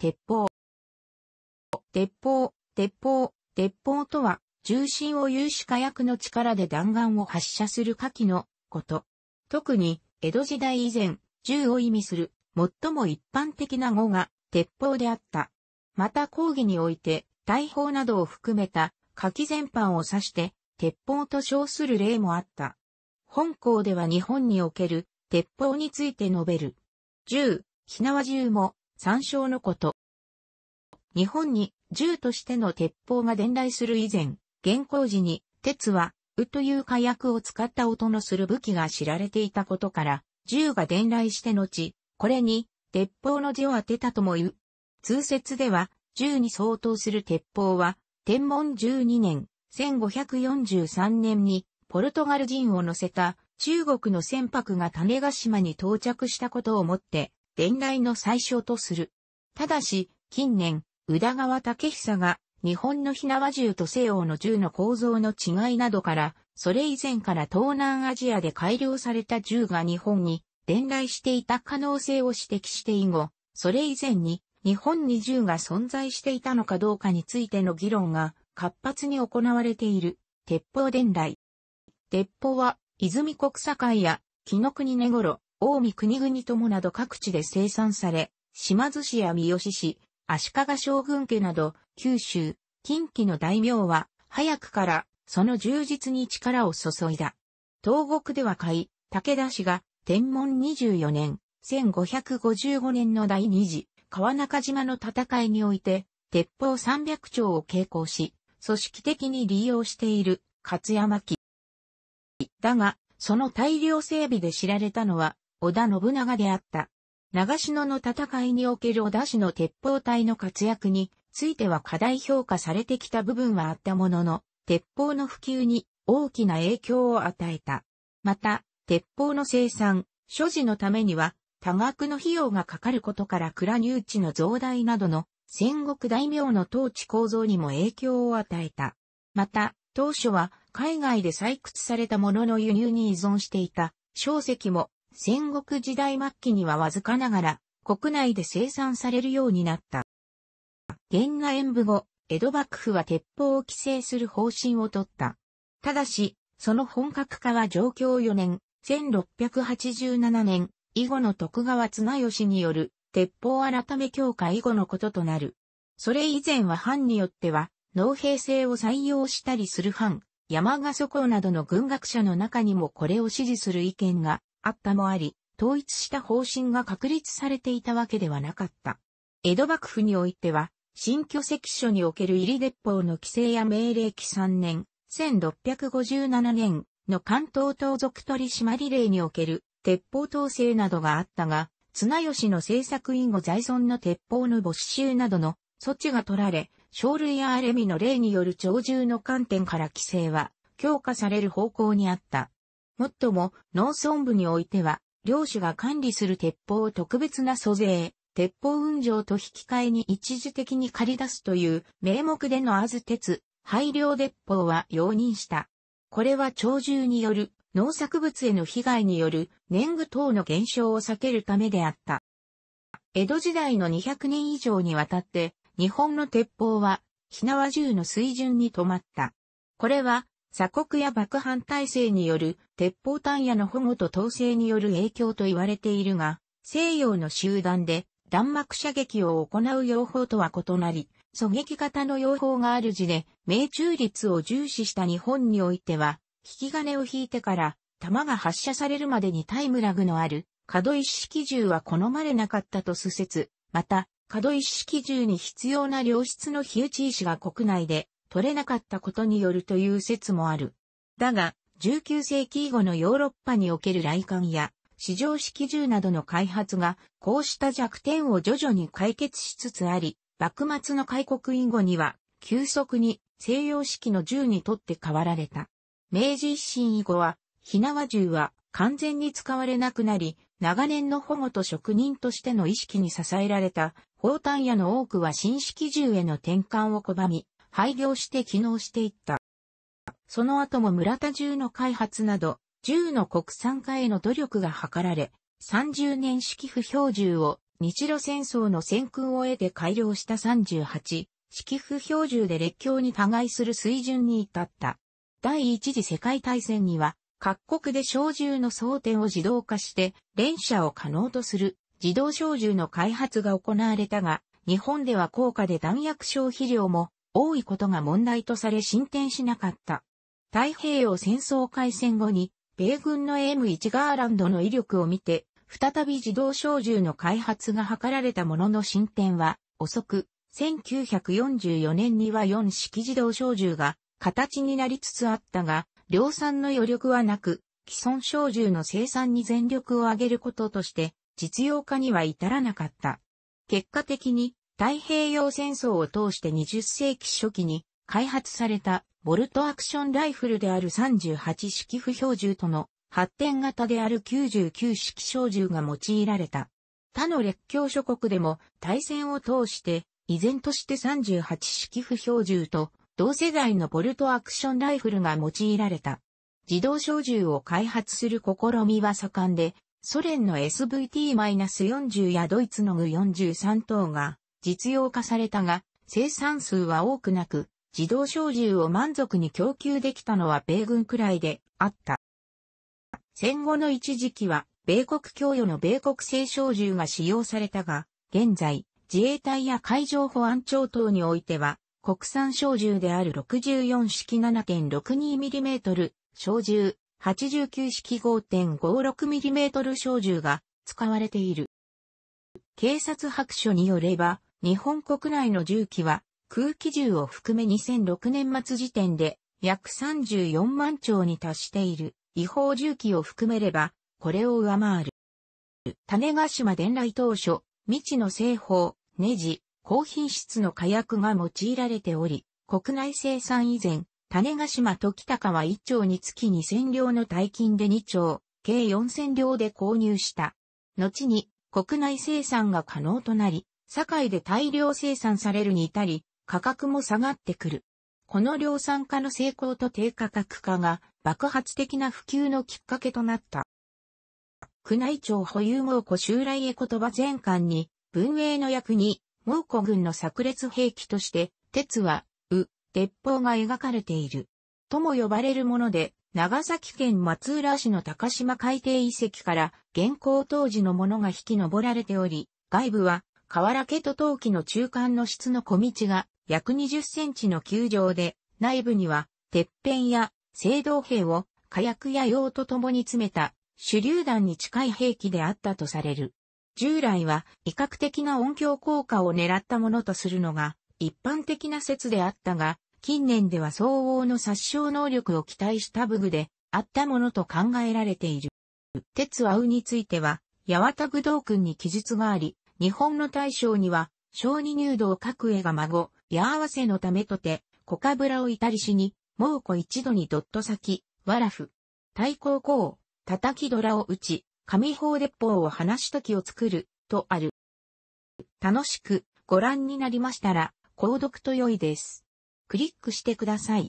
鉄砲。鉄砲、鉄砲、鉄砲とは、重心を有し火薬の力で弾丸を発射する火器のこと。特に、江戸時代以前、銃を意味する、最も一般的な語が、鉄砲であった。また講義において、大砲などを含めた、火器全般を指して、鉄砲と称する例もあった。本校では日本における、鉄砲について述べる。銃、火縄銃も、参照のこと。日本に銃としての鉄砲が伝来する以前、現行時に鉄は、うという火薬を使った音のする武器が知られていたことから、銃が伝来して後、これに、鉄砲の字を当てたとも言う。通説では、銃に相当する鉄砲は、天文12年、1543年に、ポルトガル人を乗せた中国の船舶が種ヶ島に到着したことをもって、伝来の最初とする。ただし、近年、宇田川武久が、日本の火縄銃と西欧の銃の構造の違いなどから、それ以前から東南アジアで改良された銃が日本に伝来していた可能性を指摘して以後、それ以前に日本に銃が存在していたのかどうかについての議論が活発に行われている鉄砲伝来。鉄砲は泉国境や木の国根頃、大見国々ともなど各地で生産され、島津市や三好市、足利将軍家など、九州、近畿の大名は、早くから、その充実に力を注いだ。東国では甲斐、武田氏が、天文24年、1555年の第二次、川中島の戦いにおいて、鉄砲300丁を傾向し、組織的に利用している、勝山木。だが、その大量整備で知られたのは、織田信長であった。長篠の戦いにおける織田氏の鉄砲隊の活躍については過大評価されてきた部分はあったものの、鉄砲の普及に大きな影響を与えた。また、鉄砲の生産、所持のためには多額の費用がかかることから蔵入地の増大などの戦国大名の統治構造にも影響を与えた。また、当初は海外で採掘されたものの輸入に依存していた小石も戦国時代末期にはわずかながら国内で生産されるようになった。原画演武後、江戸幕府は鉄砲を規制する方針を取った。ただし、その本格化は上京4年、1687年、以後の徳川綱吉による鉄砲改め強化以後のこととなる。それ以前は藩によっては、農兵制を採用したりする藩、山賀祖公などの軍学者の中にもこれを支持する意見があったもあり、統一した方針が確立されていたわけではなかった。江戸幕府においては、新居関所における入り鉄砲の規制や命令期3年、1657年の関東盗賊取締令における鉄砲統制などがあったが、綱吉の政策以後在存の鉄砲の没収などの措置が取られ、生類やアれミの例による長獣の観点から規制は強化される方向にあった。もっとも、農村部においては、領主が管理する鉄砲を特別な租税、鉄砲運上と引き換えに一時的に借り出すという名目でのアズ鉄、配慮鉄砲は容認した。これは鳥獣による農作物への被害による年貢等の減少を避けるためであった。江戸時代の200年以上にわたって日本の鉄砲は火縄銃の水準に止まった。これは鎖国や爆反体制による鉄砲弾野の保護と統制による影響と言われているが、西洋の集団で弾幕射撃を行う用法とは異なり、狙撃型の用法がある字で、命中率を重視した日本においては、引き金を引いてから、弾が発射されるまでにタイムラグのある、可動一式銃は好まれなかったとす説、また、可動一式銃に必要な良質の火打ち石が国内で取れなかったことによるという説もある。だが、19世紀以後のヨーロッパにおける雷管や、市場式銃などの開発が、こうした弱点を徐々に解決しつつあり、幕末の開国以後には、急速に西洋式の銃にとって変わられた。明治維新以後は、火縄銃は完全に使われなくなり、長年の保護と職人としての意識に支えられた、砲弾屋の多くは新式銃への転換を拒み、廃業して機能していった。その後も村田銃の開発など、銃の国産化への努力が図られ、30年式不標銃を日露戦争の戦空を得て改良した38、式不標銃で列強に加害する水準に至った。第一次世界大戦には、各国で小銃の装填を自動化して、連射を可能とする自動小銃の開発が行われたが、日本では高価で弾薬消費量も多いことが問題とされ進展しなかった。太平洋戦争開戦後に、米軍の M1 ガーランドの威力を見て、再び自動小銃の開発が図られたものの進展は遅く、1944年には4式自動小銃が形になりつつあったが、量産の余力はなく、既存小銃の生産に全力を挙げることとして、実用化には至らなかった。結果的に、太平洋戦争を通して20世紀初期に開発されたボルトアクションライフルである38式不標銃との発展型である99式小銃が用いられた。他の列強諸国でも対戦を通して依然として38式不標銃と同世代のボルトアクションライフルが用いられた。自動小銃を開発する試みは盛んで、ソ連の SVT-40 やドイツのグ43等が実用化されたが、生産数は多くなく、自動小銃を満足に供給できたのは米軍くらいであった。戦後の一時期は、米国供与の米国製小銃が使用されたが、現在、自衛隊や海上保安庁等においては、国産小銃である64式 7.62mm 小銃、89式 5.56mm 小銃が使われている。警察白書によれば、日本国内の銃器は空気銃を含め2006年末時点で約34万丁に達している違法銃器を含めればこれを上回る。種ヶ島伝来当初、未知の製法、ネジ、高品質の火薬が用いられており、国内生産以前、種ヶ島時高は1丁につき2000両の大金で2丁、計4000両で購入した。後に国内生産が可能となり、堺で大量生産されるに至り、価格も下がってくる。この量産化の成功と低価格化が爆発的な普及のきっかけとなった。宮内庁保有猛虎襲来へ言葉全巻に、文英の役に、猛虎軍の炸裂兵器として、鉄は、う、鉄砲が描かれている。とも呼ばれるもので、長崎県松浦市の高島海底遺跡から現行当時のものが引き上られており、外部は河原家と陶器の中間の質の小道が約20センチの球状で、内部には、鉄片や青銅兵を火薬や用と共に詰めた手榴弾に近い兵器であったとされる。従来は威嚇的な音響効果を狙ったものとするのが一般的な説であったが、近年では相応の殺傷能力を期待した武具であったものと考えられている。鉄はウについては、八幡武道君に記述があり、日本の大将には、小児入道各絵が孫、矢合わせのためとて、小かぶらをいたりしに、猛虎一度にどっと先、わらふ。太鼓を叩きドラを打ち、紙砲鉄砲を放し時を作る、とある。楽しくご覧になりましたら、購読と良いです。クリックしてください。